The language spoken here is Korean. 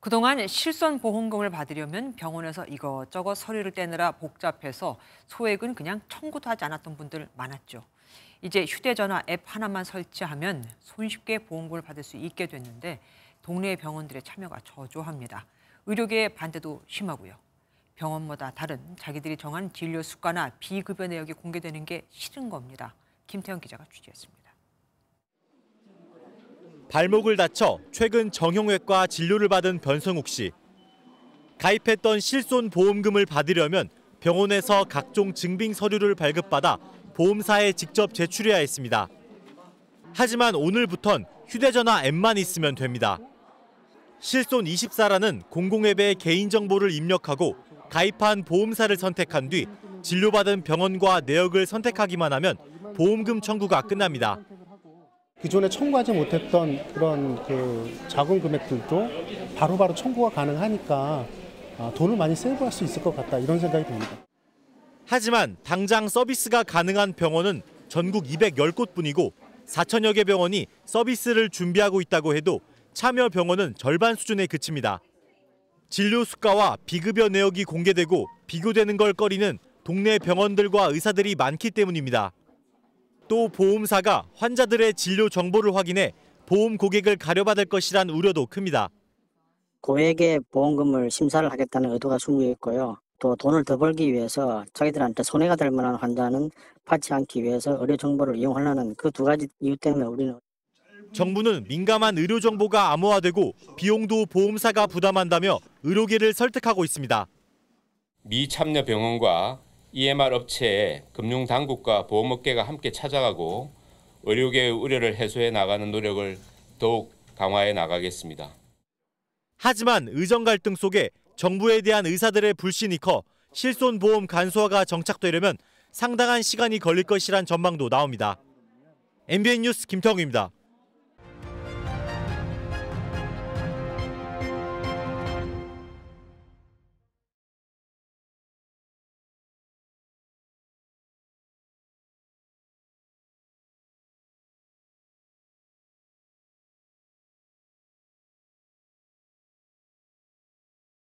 그동안 실손 보험금을 받으려면 병원에서 이것저것 서류를 떼느라 복잡해서 소액은 그냥 청구도 하지 않았던 분들 많았죠. 이제 휴대전화 앱 하나만 설치하면 손쉽게 보험금을 받을 수 있게 됐는데 동네 병원들의 참여가 저조합니다. 의료계의 반대도 심하고요. 병원마다 다른 자기들이 정한 진료 수가나 비급여 내역이 공개되는 게 싫은 겁니다. 김태현 기자가 취재했습니다. 발목을 다쳐 최근 정형외과 진료를 받은 변성욱 씨. 가입했던 실손 보험금을 받으려면 병원에서 각종 증빙 서류를 발급받아 보험사에 직접 제출해야 했습니다. 하지만 오늘부턴 휴대전화 앱만 있으면 됩니다. 실손24라는 공공앱에 개인정보를 입력하고 가입한 보험사를 선택한 뒤 진료받은 병원과 내역을 선택하기만 하면 보험금 청구가 끝납니다. 기존에 청구하지 못했던 그런 그 작은 금액들도 바로바로 바로 청구가 가능하니까 아, 돈을 많이 세이브할 수 있을 것 같다 이런 생각이 듭니다. 하지만 당장 서비스가 가능한 병원은 전국 210곳뿐이고 4천여 개 병원이 서비스를 준비하고 있다고 해도 참여 병원은 절반 수준에 그칩니다. 진료 수가와 비급여 내역이 공개되고 비교되는 걸 꺼리는 동네 병원들과 의사들이 많기 때문입니다. 또 보험사가 환자들의 진료 정보를 확인해 보험 고객을 가려받을 것이란 우려도 큽니다. 고액의 보험금을 심사를 하겠다는 의도가 숨겨 있고요. 또 돈을 더 벌기 위해서 자기들한테 손해가 될 만한 환자는 받지 않기 위해서 의료 정보를 이용하려는 그 두 가지 이유 때문에 우리는 정부는 민감한 의료 정보가 암호화되고 비용도 보험사가 부담한다며 의료계를 설득하고 있습니다. 미참여 병원과 EMR 업체에 금융당국과 보험업계가 함께 찾아가고 의료계의 우려를 해소해 나가는 노력을 더욱 강화해 나가겠습니다. 하지만 의정 갈등 속에 정부에 대한 의사들의 불신이 커 실손보험 간소화가 정착되려면 상당한 시간이 걸릴 것이란 전망도 나옵니다. MBN 뉴스 김태웅입니다.